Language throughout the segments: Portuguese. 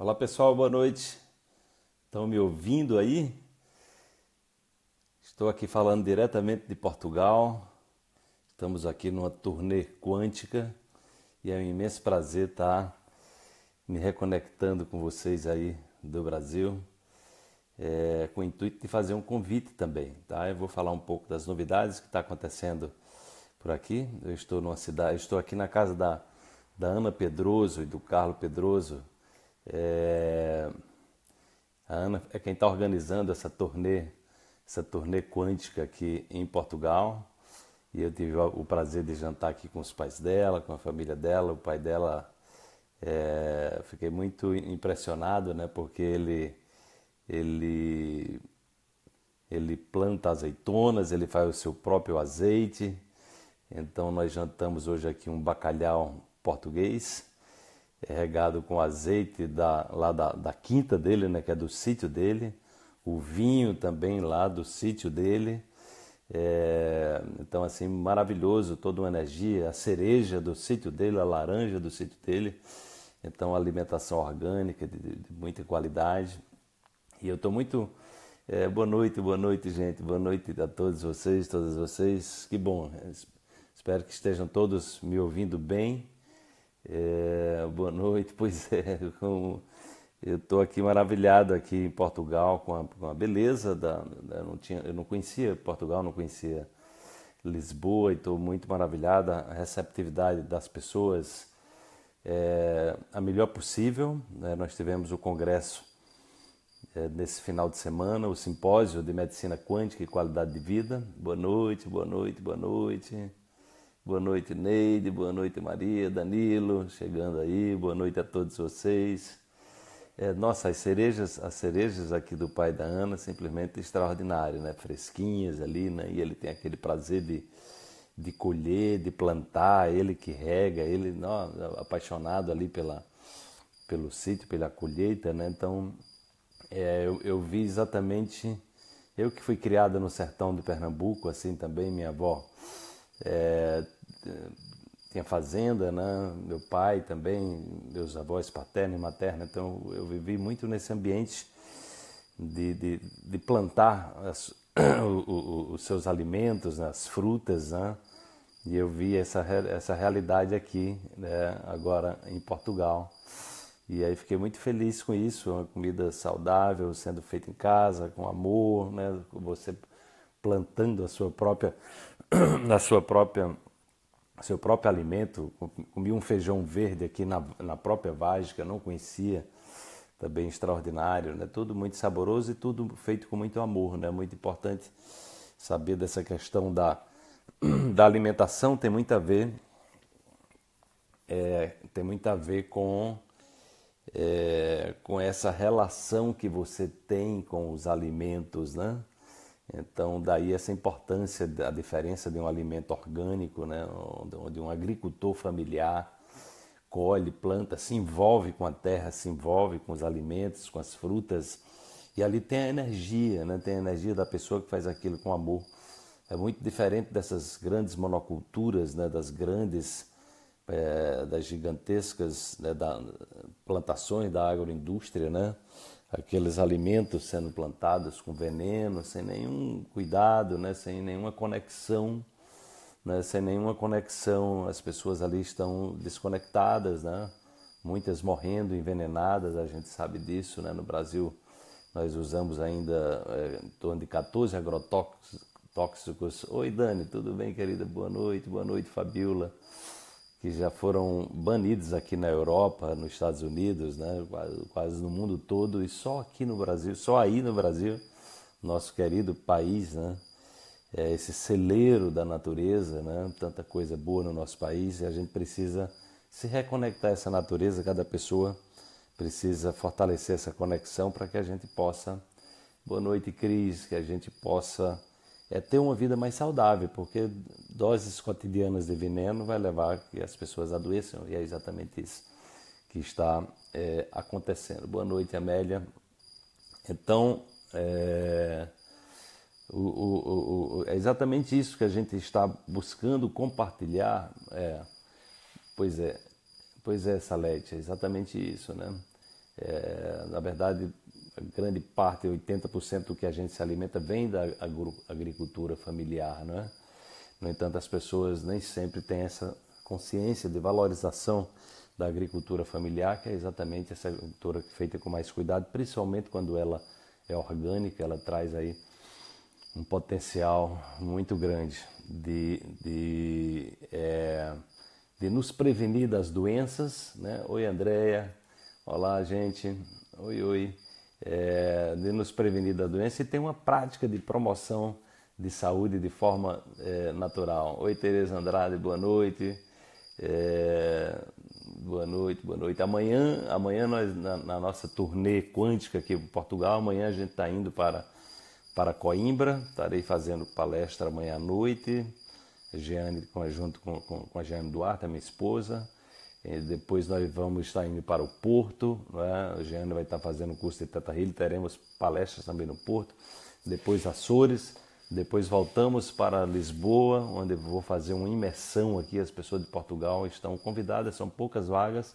Olá pessoal, boa noite. Estão me ouvindo aí? Estou aqui falando diretamente de Portugal. Estamos aqui numa turnê quântica e é um imenso prazer estar me reconectando com vocês aí do Brasil, é, com o intuito de fazer um convite também, tá? Eu vou falar um pouco das novidades que está acontecendo por aqui. Eu estou numa cidade, estou aqui na casa da, da Ana Pedroso e do Carlos Pedroso, é... A Ana é quem está organizando essa turnê, essa turnê quântica aqui em Portugal. E eu tive o prazer de jantar aqui com os pais dela, com a família dela, o pai dela. É... Fiquei muito impressionado, né? Porque ele, ele, ele planta azeitonas, ele faz o seu próprio azeite. Então nós jantamos hoje aqui um bacalhau português é regado com azeite da, lá da, da quinta dele, né, que é do sítio dele, o vinho também lá do sítio dele. É, então, assim, maravilhoso, toda uma energia, a cereja do sítio dele, a laranja do sítio dele. Então, alimentação orgânica de, de muita qualidade. E eu estou muito. É, boa noite, boa noite, gente. Boa noite a todos vocês, todas vocês. Que bom. Espero que estejam todos me ouvindo bem. É, boa noite, pois é, eu estou aqui maravilhado aqui em Portugal com a, com a beleza da, da, eu não tinha, eu não conhecia Portugal, não conhecia Lisboa e estou muito maravilhado a receptividade das pessoas é a melhor possível. Né? Nós tivemos o congresso é, nesse final de semana, o simpósio de medicina quântica e qualidade de vida. Boa noite, boa noite, boa noite. Boa noite, Neide. Boa noite, Maria, Danilo, chegando aí. Boa noite a todos vocês. É, nossa, as cerejas, as cerejas aqui do pai da Ana, simplesmente extraordinárias, né? Fresquinhas ali, né? E ele tem aquele prazer de, de colher, de plantar, ele que rega, ele não, apaixonado ali pela, pelo sítio, pela colheita, né? Então, é, eu, eu vi exatamente... Eu que fui criada no sertão do Pernambuco, assim também minha avó é, tinha fazenda, né? meu pai também, meus avós paterno e materno, então eu vivi muito nesse ambiente de, de, de plantar as, os seus alimentos, né? as frutas, né? e eu vi essa, essa realidade aqui, né? agora em Portugal. E aí fiquei muito feliz com isso, uma comida saudável, sendo feita em casa, com amor, né? você plantando a sua própria na sua própria seu próprio alimento, comi um feijão verde aqui na, na própria Vasca, não conhecia, também extraordinário, né? Tudo muito saboroso e tudo feito com muito amor, né? Muito importante saber dessa questão da, da alimentação tem muito a ver é, tem muito a ver com é, com essa relação que você tem com os alimentos, né? Então, daí essa importância da diferença de um alimento orgânico, né, onde um agricultor familiar colhe, planta, se envolve com a terra, se envolve com os alimentos, com as frutas, e ali tem a energia, né, tem a energia da pessoa que faz aquilo com amor. É muito diferente dessas grandes monoculturas, né, das grandes, é, das gigantescas né, da, plantações da agroindústria, né? aqueles alimentos sendo plantados com veneno, sem nenhum cuidado, né? sem nenhuma conexão, né? sem nenhuma conexão. As pessoas ali estão desconectadas, né? muitas morrendo envenenadas, a gente sabe disso. Né? No Brasil, nós usamos ainda é, em torno de 14 agrotóxicos. Oi, Dani, tudo bem, querida? Boa noite, boa noite, Fabiola que já foram banidos aqui na Europa, nos Estados Unidos, né? quase no mundo todo, e só aqui no Brasil, só aí no Brasil, nosso querido país, né? É esse celeiro da natureza, né? tanta coisa boa no nosso país, e a gente precisa se reconectar a essa natureza, cada pessoa precisa fortalecer essa conexão para que a gente possa. Boa noite, Cris, que a gente possa é ter uma vida mais saudável, porque doses cotidianas de veneno vai levar que as pessoas adoeçam e é exatamente isso que está é, acontecendo. Boa noite, Amélia. Então, é, o, o, o, é, exatamente isso que a gente está buscando compartilhar. É, pois é, pois é, Salete, é exatamente isso, né? É, na verdade, grande parte, 80% do que a gente se alimenta vem da agricultura familiar, não é? No entanto, as pessoas nem sempre têm essa consciência de valorização da agricultura familiar, que é exatamente essa agricultura feita com mais cuidado, principalmente quando ela é orgânica, ela traz aí um potencial muito grande de, de, é, de nos prevenir das doenças. Né? Oi, Andréia. Olá, gente. Oi, oi é, de nos prevenir da doença e tem uma prática de promoção de saúde de forma é, natural. Oi, Tereza Andrade, boa noite. É, boa noite, boa noite. Amanhã, amanhã nós, na, na nossa turnê quântica aqui em Portugal, amanhã a gente está indo para, para Coimbra, estarei fazendo palestra amanhã à noite. Jeane, junto com, com, com a Jeane Duarte, a minha esposa. É, depois nós vamos estar indo para o Porto, o é? Jean vai estar fazendo o curso de Teta Healing, teremos palestras também no Porto, depois Açores, depois voltamos para Lisboa, onde vou fazer uma imersão aqui, as pessoas de Portugal estão convidadas, são poucas vagas,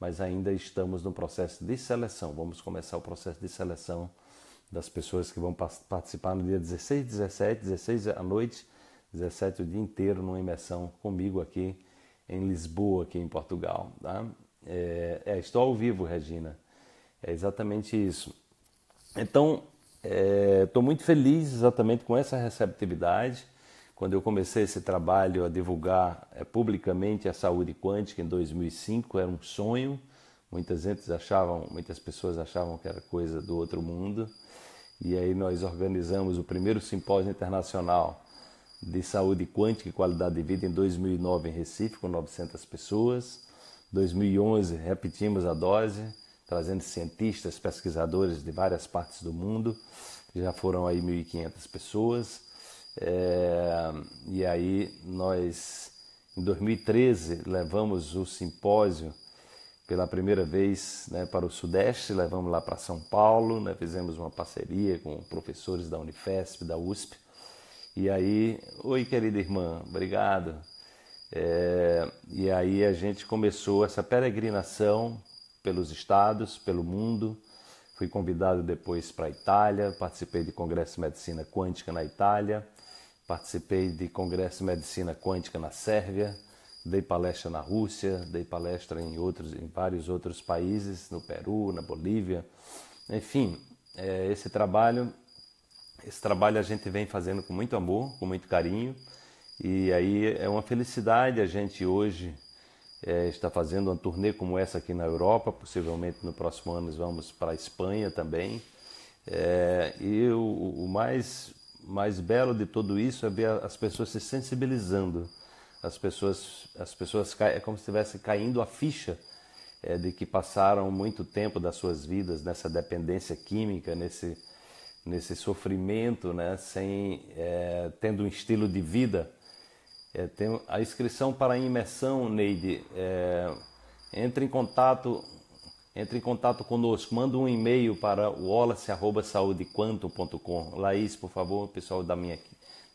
mas ainda estamos no processo de seleção, vamos começar o processo de seleção das pessoas que vão participar no dia 16, 17, 16 à noite, 17 o dia inteiro numa imersão comigo aqui, em Lisboa, aqui em Portugal. Tá? É, é, estou ao vivo, Regina. É exatamente isso. Então, estou é, muito feliz exatamente com essa receptividade. Quando eu comecei esse trabalho a divulgar é, publicamente a saúde quântica em 2005, era um sonho. Muitas gente achavam, muitas pessoas achavam que era coisa do outro mundo. E aí nós organizamos o primeiro simpósio internacional de saúde quântica e qualidade de vida em 2009 em Recife, com 900 pessoas. 2011 repetimos a dose, trazendo cientistas, pesquisadores de várias partes do mundo. Já foram aí 1.500 pessoas. É, e aí nós, em 2013, levamos o simpósio pela primeira vez né, para o Sudeste, levamos lá para São Paulo, né, fizemos uma parceria com professores da Unifesp, da USP, e aí, oi querida irmã, obrigado. É, e aí a gente começou essa peregrinação pelos estados, pelo mundo. Fui convidado depois para a Itália, participei de congresso de medicina quântica na Itália, participei de congresso de medicina quântica na Sérvia, dei palestra na Rússia, dei palestra em outros, em vários outros países, no Peru, na Bolívia. Enfim, é, esse trabalho esse trabalho a gente vem fazendo com muito amor, com muito carinho, e aí é uma felicidade a gente hoje é, está fazendo uma turnê como essa aqui na Europa, possivelmente no próximo ano nós vamos para a Espanha também. É, e o, o, mais, mais belo de tudo isso é ver as pessoas se sensibilizando, as pessoas, as pessoas é como se estivesse caindo a ficha é, de que passaram muito tempo das suas vidas nessa dependência química, nesse nesse sofrimento, né, sem é, tendo um estilo de vida. É, tem a inscrição para a imersão, Neide. É, entre em contato, entre em contato conosco. Manda um e-mail para wallace@saudequanto.com. Laís, por favor, pessoal da minha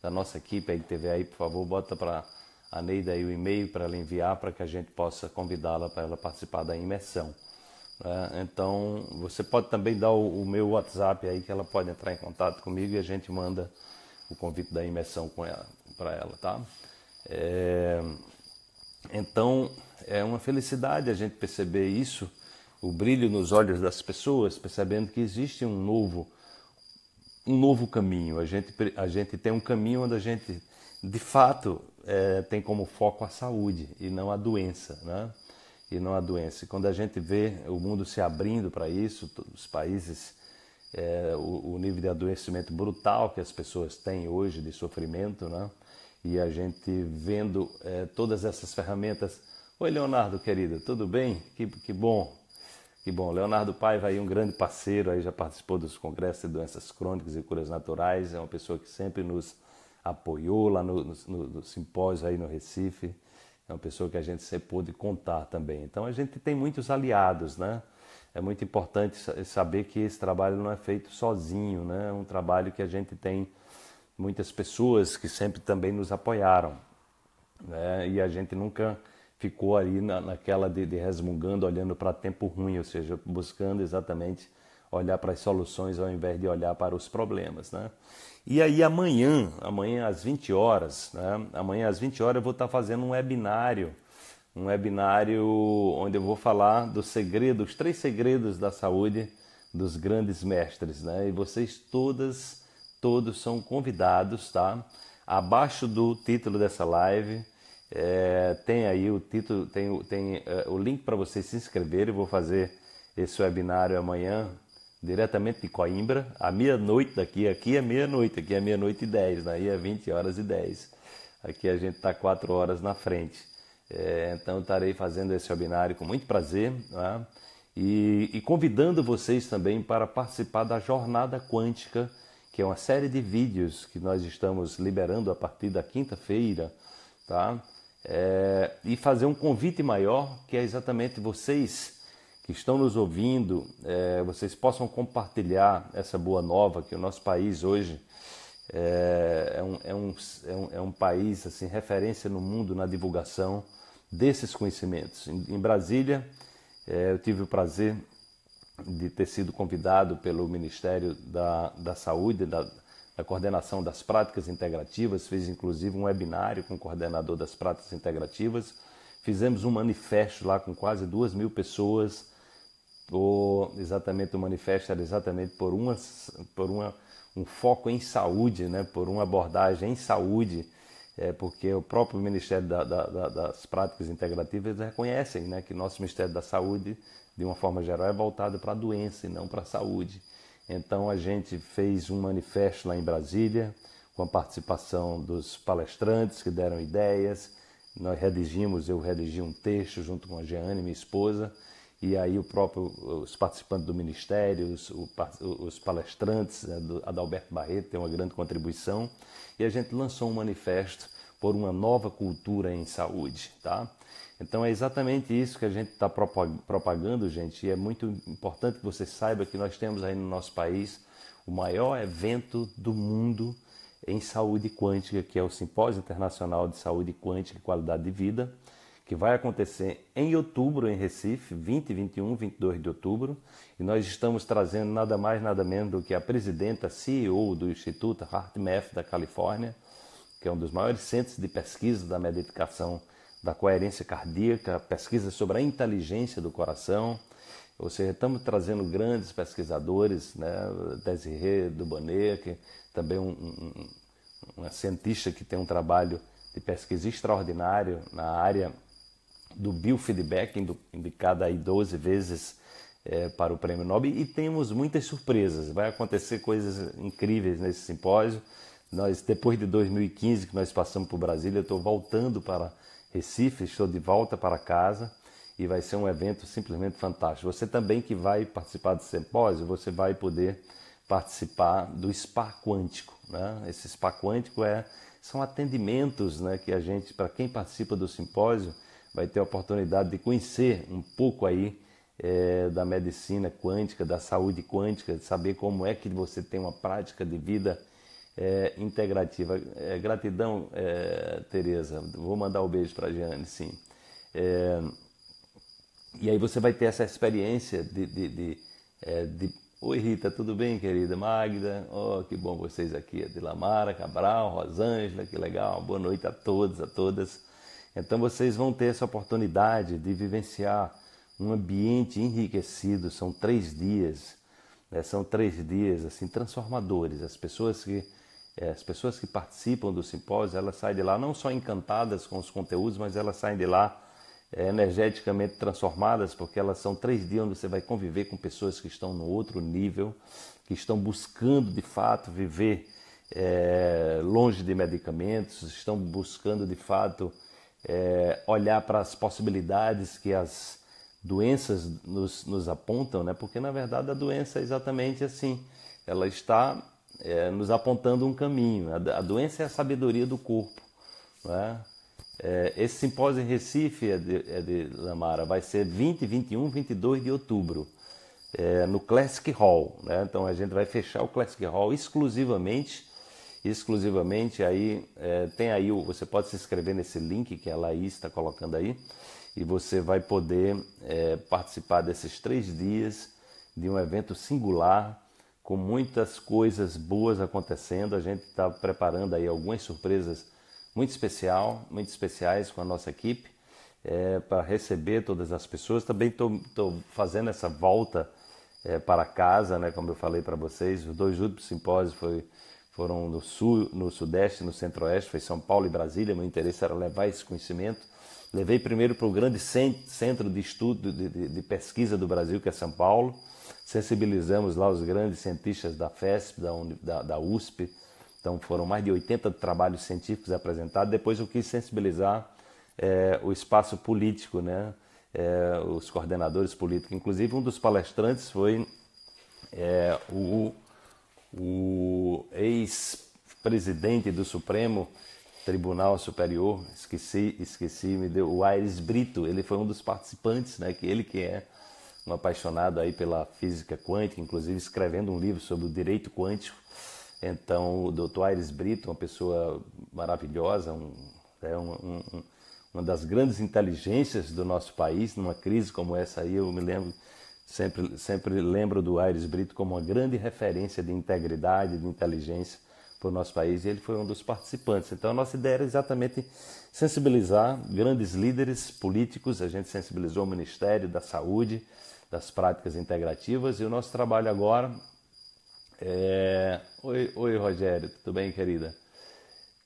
da nossa equipe aí TV aí, por favor, bota para a Neide aí o e-mail para ela enviar para que a gente possa convidá-la para ela participar da imersão. Né? Então você pode também dar o, o, meu WhatsApp aí que ela pode entrar em contato comigo e a gente manda o convite da imersão com ela para ela, tá? É... Então é uma felicidade a gente perceber isso, o brilho nos olhos das pessoas, percebendo que existe um novo um novo caminho. A gente, a gente tem um caminho onde a gente, de fato, é, tem como foco a saúde e não a doença. Né? e não a doença. E quando a gente vê o mundo se abrindo para isso, os países, é, o, o, nível de adoecimento brutal que as pessoas têm hoje, de sofrimento, né? e a gente vendo é, todas essas ferramentas. Oi, Leonardo, querido, tudo bem? Que, que bom. Que bom. Leonardo Paiva aí, um grande parceiro, aí já participou dos congressos de doenças crônicas e curas naturais, é uma pessoa que sempre nos apoiou lá no, no, no, simpósio aí no Recife é uma pessoa que a gente sempre pôde contar também. Então a gente tem muitos aliados, né? É muito importante saber que esse trabalho não é feito sozinho, né? É um trabalho que a gente tem muitas pessoas que sempre também nos apoiaram, né? E a gente nunca ficou ali na, naquela de, de resmungando, olhando para tempo ruim, ou seja, buscando exatamente olhar para as soluções ao invés de olhar para os problemas, né? E aí amanhã, amanhã às 20 horas, né? Amanhã às 20 horas eu vou estar fazendo um webinário, um webinário onde eu vou falar dos segredos, os três segredos da saúde dos grandes mestres, né? E vocês todas, todos são convidados, tá? Abaixo do título dessa live, é, tem aí o título, tem, tem é, o link para vocês se inscreverem. Eu vou fazer esse webinário amanhã diretamente de Coimbra, à meia-noite daqui. Aqui é meia-noite, aqui é meia-noite e 10, né? aí é 20 horas e 10. Aqui a gente está 4 horas na frente. É, então estarei fazendo esse webinário com muito prazer né? e, e convidando vocês também para participar da Jornada Quântica, que é uma série de vídeos que nós estamos liberando a partir da quinta-feira, tá? É, e fazer um convite maior que é exatamente vocês que estão nos ouvindo, é, vocês possam compartilhar essa boa nova que o nosso país hoje é, é, um, é, um, é, um, é um país assim referência no mundo na divulgação desses conhecimentos. Em, em Brasília, é, eu tive o prazer de ter sido convidado pelo Ministério da, da Saúde, da, da coordenação das práticas integrativas, fiz inclusive um webinário com o coordenador das práticas integrativas, fizemos um manifesto lá com quase duas mil pessoas exatamente o manifesto era exatamente por uma por uma um foco em saúde, né, por uma abordagem em saúde, é, porque o próprio Ministério da, da, da, das Práticas Integrativas reconhecem né, que nosso Ministério da Saúde, de uma forma geral, é voltado para a doença e não para a saúde. Então a gente fez um manifesto lá em Brasília, com a participação dos palestrantes que deram ideias, nós redigimos, eu redigi um texto junto com a Jeane, minha esposa, e aí o próprio, os participantes do Ministério, os, os palestrantes, né, Adalberto Barreto tem uma grande contribuição, e a gente lançou um manifesto por uma nova cultura em saúde, tá? Então é exatamente isso que a gente está propagando, gente, e é muito importante que você saiba que nós temos aí no nosso país o maior evento do mundo em saúde quântica, que é o Simpósio Internacional de Saúde Quântica e Qualidade de Vida, que vai acontecer em outubro em Recife, 20, 21, 22 de outubro, e nós estamos trazendo nada mais, nada menos do que a presidenta CEO do Instituto HeartMath da Califórnia, que é um dos maiores centros de pesquisa da medicação da coerência cardíaca, pesquisa sobre a inteligência do coração, ou seja, estamos trazendo grandes pesquisadores, né, Desiree Dubonet, que também um, um, uma cientista que tem um trabalho de pesquisa extraordinário na área do biofeedback, indicada aí 12 vezes é, para o Prêmio Nobel, e temos muitas surpresas. Vai acontecer coisas incríveis nesse simpósio. Nós, depois de 2015 que nós passamos o Brasília, eu estou voltando para Recife, estou de volta para casa e vai ser um evento simplesmente fantástico. Você também que vai participar desse simpósio, você vai poder participar do spa quântico. Né? Esse spa quântico é, são atendimentos né, que a gente, para quem participa do simpósio, vai ter a oportunidade de conhecer um pouco aí é, da medicina quântica, da saúde quântica, de saber como é que você tem uma prática de vida é, integrativa. É, gratidão, é, Tereza. Vou mandar o um beijo para a Jeane, sim. É, e aí você vai ter essa experiência de, de, de, é, de... Oi, Rita, tudo bem, querida? Magda, oh, que bom vocês aqui. Adilamara, é Cabral, Rosângela, que legal. Boa noite a todos, a todas. Então vocês vão ter essa oportunidade de vivenciar um ambiente enriquecido. São três dias, né? são três dias assim transformadores. As pessoas que eh, as pessoas que participam do simpósio elas saem de lá não só encantadas com os conteúdos, mas elas saem de lá é, energeticamente transformadas, porque elas são três dias onde você vai conviver com pessoas que estão no outro nível, que estão buscando de fato viver é, longe de medicamentos, estão buscando de fato é, olhar para as possibilidades que as doenças nos, nos apontam, né? porque na verdade a doença é exatamente assim, ela está é, nos apontando um caminho. A, a, doença é a sabedoria do corpo. Né? É, esse simpósio em Recife, é de, é de Lamara, vai ser 20, 21, 22 de outubro, é, no Classic Hall. Né? Então a gente vai fechar o Classic Hall exclusivamente exclusivamente aí é, tem aí você pode se inscrever nesse link que a Laís está colocando aí e você vai poder é, participar desses três dias de um evento singular com muitas coisas boas acontecendo a gente está preparando aí algumas surpresas muito especial muito especiais com a nossa equipe é, para receber todas as pessoas também estou fazendo essa volta é, para casa né como eu falei para vocês os dois últimos simpósios foi foram no sul, no sudeste, no centro-oeste, foi São Paulo e Brasília. Meu interesse era levar esse conhecimento. Levei primeiro para o grande centro de estudo de, de, de pesquisa do Brasil, que é São Paulo. Sensibilizamos lá os grandes cientistas da FESP, da, da, da USP. Então foram mais de 80 trabalhos científicos apresentados. Depois eu quis sensibilizar é, o espaço político, né? É, os coordenadores políticos. Inclusive um dos palestrantes foi é, o o ex-presidente do Supremo Tribunal Superior, esqueci, esqueci, me deu o Aires Brito, ele foi um dos participantes, né, que ele que é um apaixonado aí pela física quântica, inclusive escrevendo um livro sobre o direito quântico. Então, o Dr. Aires Brito, uma pessoa maravilhosa, um, é um, um, uma das grandes inteligências do nosso país, numa crise como essa aí, eu me lembro Sempre, sempre lembro do Aires Brito como uma grande referência de integridade, de inteligência para o nosso país e ele foi um dos participantes. Então a nossa ideia era exatamente sensibilizar grandes líderes políticos, a gente sensibilizou o Ministério da Saúde, das práticas integrativas e o nosso trabalho agora é... Oi, oi Rogério, tudo bem querida?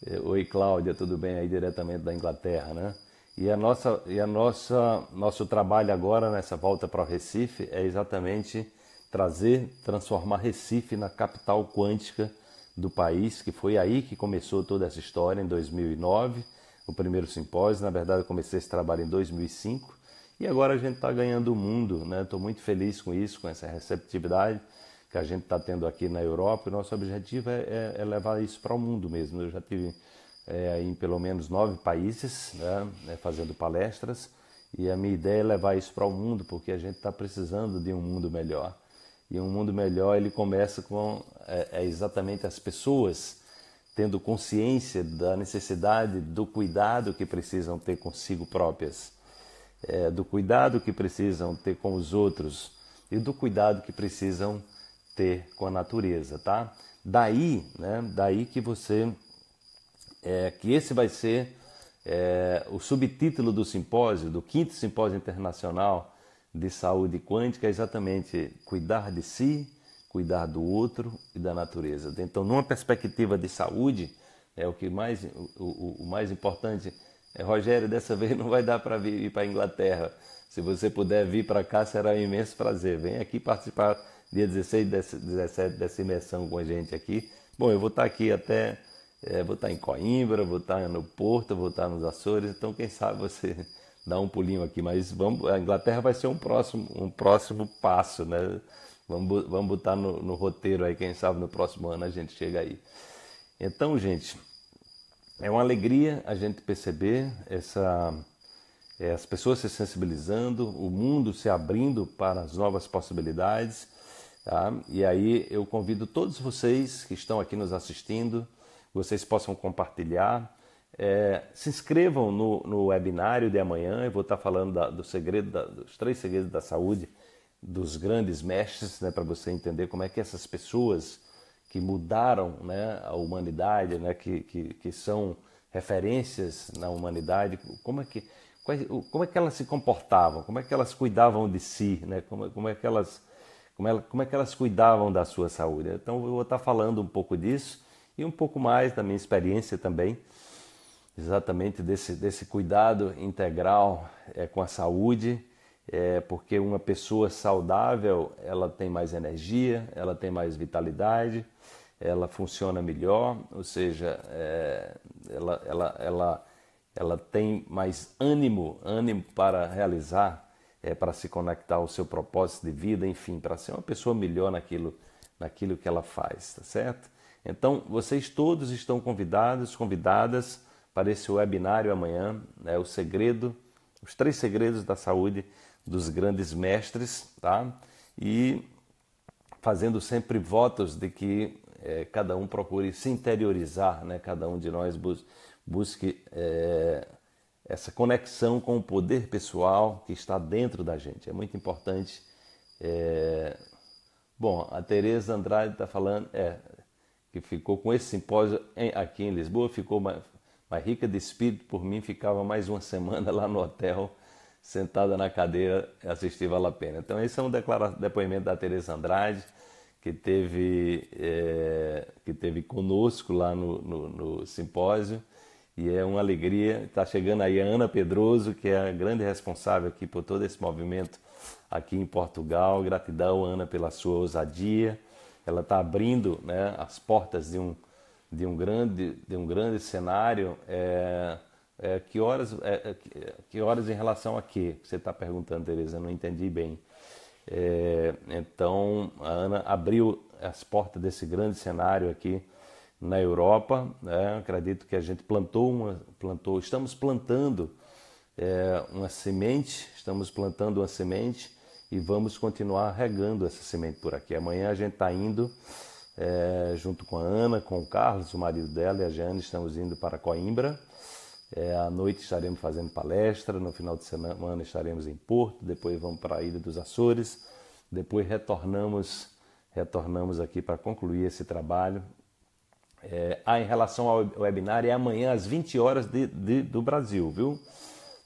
É, oi Cláudia, tudo bem aí diretamente da Inglaterra, né? E a nossa e a nossa nosso trabalho agora nessa volta para o Recife é exatamente trazer, transformar Recife na capital quântica do país, que foi aí que começou toda essa história em 2009, o primeiro simpósio. Na verdade, eu comecei esse trabalho em 2005 e agora a gente está ganhando o mundo, né? Estou muito feliz com isso, com essa receptividade que a gente está tendo aqui na Europa. O nosso objetivo é, é, é levar isso para o mundo mesmo. Eu já tive é, em pelo menos nove países, né, né, fazendo palestras. E a minha ideia é levar isso para o mundo, porque a gente está precisando de um mundo melhor. E um mundo melhor ele começa com é, é exatamente as pessoas tendo consciência da necessidade do cuidado que precisam ter consigo próprias, é, do cuidado que precisam ter com os outros e do cuidado que precisam ter com a natureza, tá? Daí, né? Daí que você é, que esse vai ser é, o subtítulo do simpósio, do quinto simpósio internacional de saúde quântica, é exatamente cuidar de si, cuidar do outro e da natureza. Então, numa perspectiva de saúde, é o que mais o, o, o mais importante. É, Rogério, dessa vez não vai dar para vir, para a Inglaterra. Se você puder vir para cá, será um imenso prazer. Vem aqui participar dia 16 e 17 dessa imersão com a gente aqui. Bom, eu vou estar tá aqui até é, vou estar tá em Coimbra, vou estar tá no Porto, vou estar tá nos Açores, então quem sabe você dá um pulinho aqui, mas vamos, a Inglaterra vai ser um próximo, um próximo passo, né? Vamos, vamos botar no, no roteiro aí, quem sabe no próximo ano a gente chega aí. Então, gente, é uma alegria a gente perceber essa, é, as pessoas se sensibilizando, o mundo se abrindo para as novas possibilidades. Tá? E aí eu convido todos vocês que estão aqui nos assistindo, vocês possam compartilhar. É, se inscrevam no, no webinário de amanhã, eu vou estar falando da, do segredo da, dos três segredos da saúde dos grandes mestres, né, para você entender como é que essas pessoas que mudaram né, a humanidade, né, que, que, que são referências na humanidade, como é que como é que elas se comportavam, como é que elas cuidavam de si, né, como, como é que elas como, como é que elas cuidavam da sua saúde. Então eu vou estar falando um pouco disso e um pouco mais da minha experiência também, exatamente desse, desse cuidado integral é, com a saúde, é, porque uma pessoa saudável ela tem mais energia, ela tem mais vitalidade, ela funciona melhor, ou seja, é, ela, ela, ela, ela tem mais ânimo, ânimo para realizar, é, para se conectar ao seu propósito de vida, enfim, para ser uma pessoa melhor naquilo, naquilo que ela faz, tá certo? Então, vocês todos estão convidados, convidadas para esse webinário amanhã, né, o segredo, os três segredos da saúde dos grandes mestres, tá? E fazendo sempre votos de que é, cada um procure se interiorizar, né? Cada um de nós bus busque é, essa conexão com o poder pessoal que está dentro da gente. É muito importante. É... Bom, a Tereza Andrade está falando, é, que ficou com esse simpósio em, aqui em Lisboa, ficou mais, mais rica de espírito por mim, ficava mais uma semana lá no hotel, sentada na cadeira, assistir Vale a Pena. Então, esse é um depoimento da Tereza Andrade, que teve, é, que teve conosco lá no, no, no simpósio. E é uma alegria. Está chegando aí a Ana Pedroso, que é a grande responsável aqui por todo esse movimento aqui em Portugal. Gratidão, Ana, pela sua ousadia, ela está abrindo né, as portas de um, de um, grande, de um grande cenário. É, é, que, horas, é, é que horas em relação a quê? Você está perguntando, Tereza, eu não entendi bem. É, então, a Ana abriu as portas desse grande cenário aqui na Europa. Né? Acredito que a gente plantou, uma, plantou estamos plantando é, uma semente, estamos plantando uma semente e vamos continuar regando essa semente por aqui. Amanhã a gente está indo é, junto com a Ana, com o Carlos, o marido dela e a Jane, estamos indo para Coimbra. É, à noite estaremos fazendo palestra, no final de semana estaremos em Porto, depois vamos para a Ilha dos Açores, depois retornamos retornamos aqui para concluir esse trabalho. É, ah, em relação ao webinar, é amanhã às 20 horas de, de, do Brasil, viu?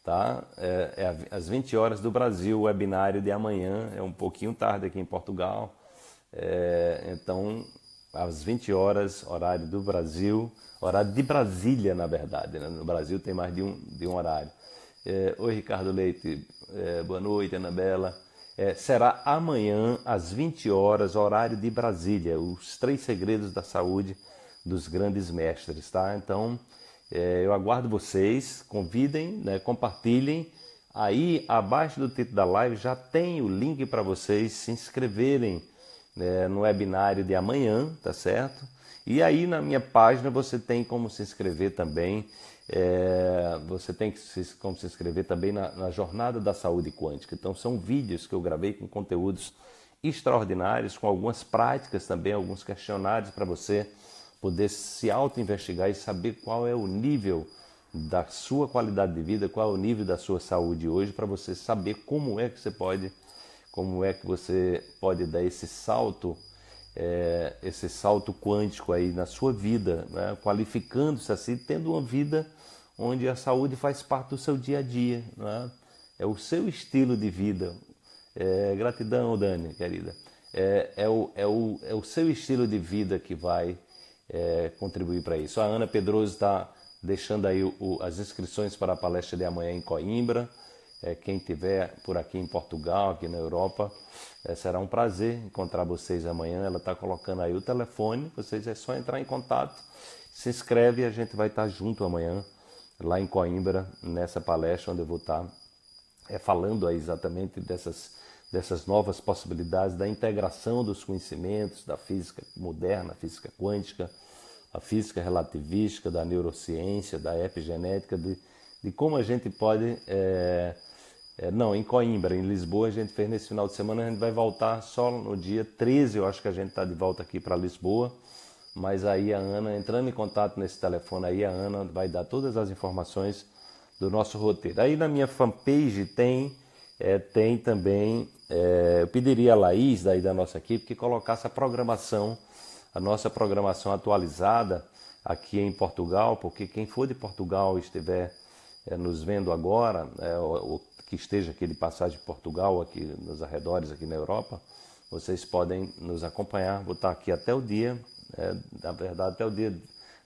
tá? É, é às 20 horas do Brasil, o webinário de amanhã é um pouquinho tarde aqui em Portugal. É, então, às 20 horas, horário do Brasil, horário de Brasília, na verdade. Né? No Brasil tem mais de um, de um horário. É, Oi, Ricardo Leite. É, boa noite, Anabela. É, será amanhã, às 20 horas, horário de Brasília, os três segredos da saúde dos grandes mestres, tá? Então, é, eu aguardo vocês, convidem, né, compartilhem. Aí abaixo do título da live já tem o link para vocês se inscreverem né, no webinário de amanhã, tá certo? E aí na minha página você tem como se inscrever também. É, você tem que se, como se inscrever também na, na, jornada da saúde quântica. Então são vídeos que eu gravei com conteúdos extraordinários, com algumas práticas também, alguns questionários para você poder se auto-investigar e saber qual é o nível da sua qualidade de vida, qual é o nível da sua saúde hoje, para você saber como é que você pode, como é que você pode dar esse salto, é, esse salto quântico aí na sua vida, né? qualificando-se assim, tendo uma vida onde a saúde faz parte do seu dia a dia, né? é o seu estilo de vida. É, gratidão, Dani, querida. É, é, o, é, o, é o seu estilo de vida que vai é, contribuir para isso. A Ana Pedroso está deixando aí o, o, as inscrições para a palestra de amanhã em Coimbra. É, quem tiver por aqui em Portugal, aqui na Europa, é, será um prazer encontrar vocês amanhã. Ela está colocando aí o telefone, vocês é só entrar em contato, se inscreve e a gente vai estar tá junto amanhã lá em Coimbra nessa palestra onde eu vou estar tá, é, falando aí exatamente dessas dessas novas possibilidades da integração dos conhecimentos da física moderna, física quântica, a física relativística, da neurociência, da epigenética, de, de como a gente pode. É, é, não, em Coimbra, em Lisboa, a gente fez nesse final de semana, a gente vai voltar só no dia 13, eu acho que a gente está de volta aqui para Lisboa. Mas aí a Ana, entrando em contato nesse telefone aí, a Ana vai dar todas as informações do nosso roteiro. Aí na minha fanpage tem é, tem também. É, eu pediria a Laís, daí da nossa equipe, que colocasse a programação, a nossa programação atualizada aqui em Portugal, porque quem for de Portugal e estiver é, nos vendo agora, ou, é, ou, que esteja aqui de passagem de Portugal, aqui nos arredores, aqui na Europa, vocês podem nos acompanhar. Vou estar aqui até o dia, é, na verdade, até o dia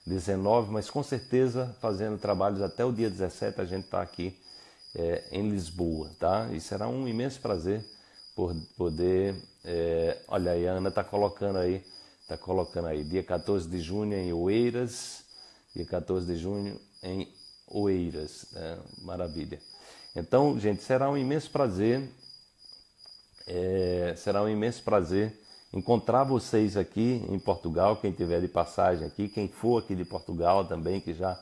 19, mas com certeza fazendo trabalhos até o dia 17 a gente está aqui é, em Lisboa, tá? E será um imenso prazer por poder. É, olha aí, a Ana está colocando aí, está colocando aí, dia 14 de junho em Oeiras, dia 14 de junho em Oeiras, né? maravilha. Então, gente, será um imenso prazer, é, será um imenso prazer encontrar vocês aqui em Portugal, quem tiver de passagem aqui, quem for aqui de Portugal também, que já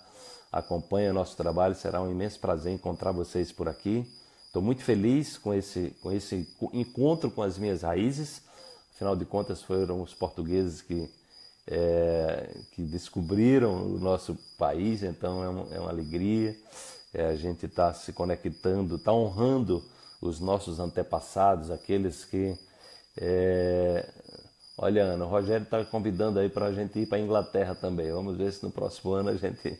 acompanha o nosso trabalho. Será um imenso prazer encontrar vocês por aqui. Estou muito feliz com esse, com esse encontro com as minhas raízes. Afinal de contas, foram os portugueses que, é, que descobriram o nosso país, então é, um, é uma alegria. É, a gente está se conectando, está honrando os nossos antepassados, aqueles que. É, olha, Ana, o Rogério está convidando aí para a gente ir para a Inglaterra também. Vamos ver se no próximo ano a gente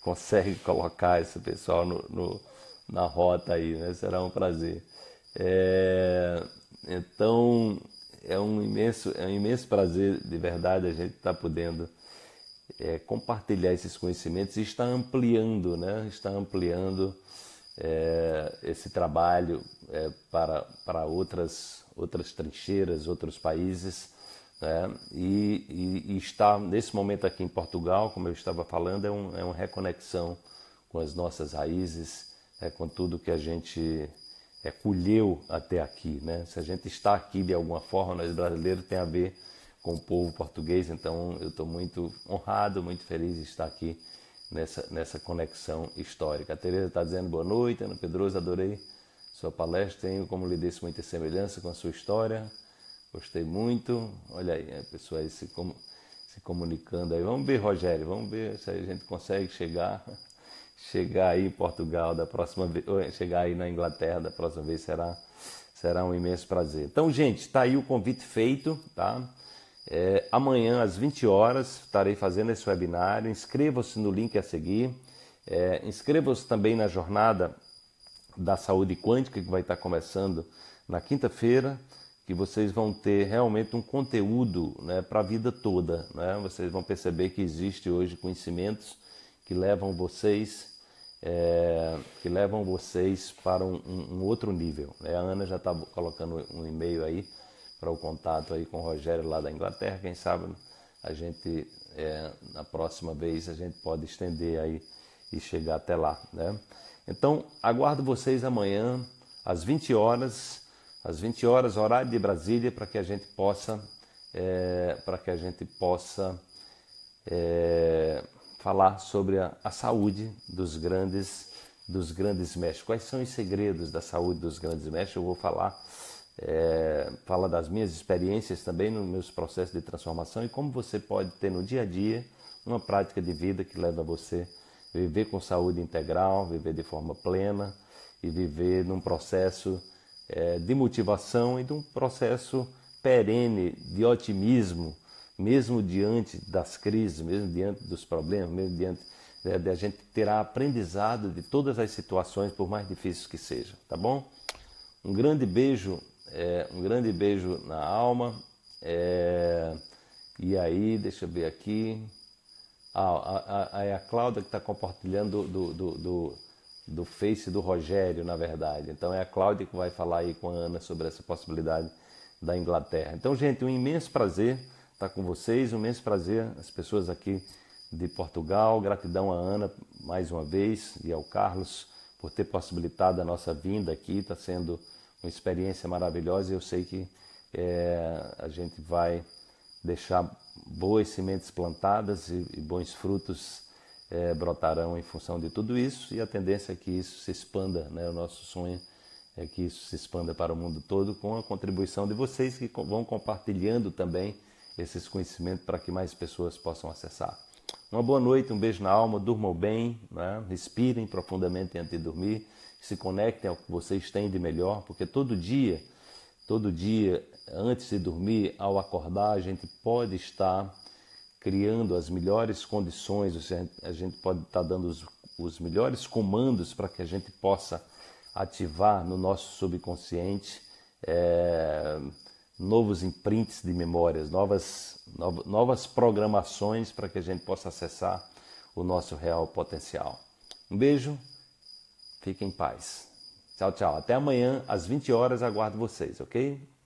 consegue colocar esse pessoal no, no na rota aí, né? Será um prazer. É, então é um imenso, é um imenso prazer de verdade a gente estar tá podendo é, compartilhar esses conhecimentos e estar ampliando, né? Está ampliando é, esse trabalho é, para para outras outras trincheiras, outros países né? E, e, e está nesse momento aqui em Portugal, como eu estava falando, é, um, é uma reconexão com as nossas raízes, é, com tudo que a gente é, colheu até aqui. Né? Se a gente está aqui de alguma forma, nós brasileiros, tem a ver com o povo português, então eu estou muito honrado, muito feliz de estar aqui nessa, nessa conexão histórica. A Tereza está dizendo boa noite, Ana Pedroso, adorei sua palestra, tenho como lhe disse muita semelhança com a sua história, Gostei muito. Olha aí, a pessoa aí se, com, se comunicando aí. Vamos ver, Rogério, vamos ver se a gente consegue chegar. Chegar aí em Portugal da próxima vez, chegar aí na Inglaterra da próxima vez será, será um imenso prazer. Então, gente, está aí o convite feito, tá? É, amanhã às 20 horas estarei fazendo esse webinário. Inscreva-se no link a seguir. É, Inscreva-se também na jornada da saúde quântica que vai estar começando na quinta-feira que vocês vão ter realmente um conteúdo né, para a vida toda. Né? Vocês vão perceber que existe hoje conhecimentos que levam vocês é, que levam vocês para um, um outro nível. Né? A Ana já está colocando um e-mail aí para o contato aí com o Rogério lá da Inglaterra. Quem sabe a gente é, na próxima vez a gente pode estender aí e chegar até lá. Né? Então aguardo vocês amanhã às 20 horas às 20 horas, horário de Brasília, para que a gente possa, é, para que a gente possa é, falar sobre a, a, saúde dos grandes, dos grandes mestres. Quais são os segredos da saúde dos grandes mestres? Eu vou falar, é, falar das minhas experiências também nos meus processos de transformação e como você pode ter no dia a dia uma prática de vida que leva você a viver com saúde integral, viver de forma plena e viver num processo é, de motivação e de um processo perene de otimismo, mesmo diante das crises, mesmo diante dos problemas, mesmo diante é, de a gente ter aprendizado de todas as situações, por mais difíceis que sejam, tá bom? Um grande beijo, é, um grande beijo na alma. É, e aí, deixa eu ver aqui. Ah, a, a, a é Cláudia que está compartilhando do, do, do, do do Face do Rogério, na verdade. Então é a Cláudia que vai falar aí com a Ana sobre essa possibilidade da Inglaterra. Então, gente, um imenso prazer estar com vocês, um imenso prazer as pessoas aqui de Portugal. Gratidão a Ana mais uma vez e ao Carlos por ter possibilitado a nossa vinda aqui. Está sendo uma experiência maravilhosa e eu sei que é, a gente vai deixar boas sementes plantadas e, e bons frutos é, brotarão em função de tudo isso e a tendência é que isso se expanda, né? O nosso sonho é que isso se expanda para o mundo todo com a contribuição de vocês que vão compartilhando também esses conhecimentos para que mais pessoas possam acessar. Uma boa noite, um beijo na alma, durmam bem, né? respirem profundamente antes de dormir, se conectem ao que vocês têm de melhor, porque todo dia, todo dia, antes de dormir, ao acordar, a gente pode estar criando as melhores condições, a gente pode estar tá dando os, os melhores comandos para que a gente possa ativar no nosso subconsciente é, novos imprints de memórias, novas, no, novas programações para que a gente possa acessar o nosso real potencial. Um beijo, fique em paz. Tchau, tchau. Até amanhã, às 20 horas, aguardo vocês, ok?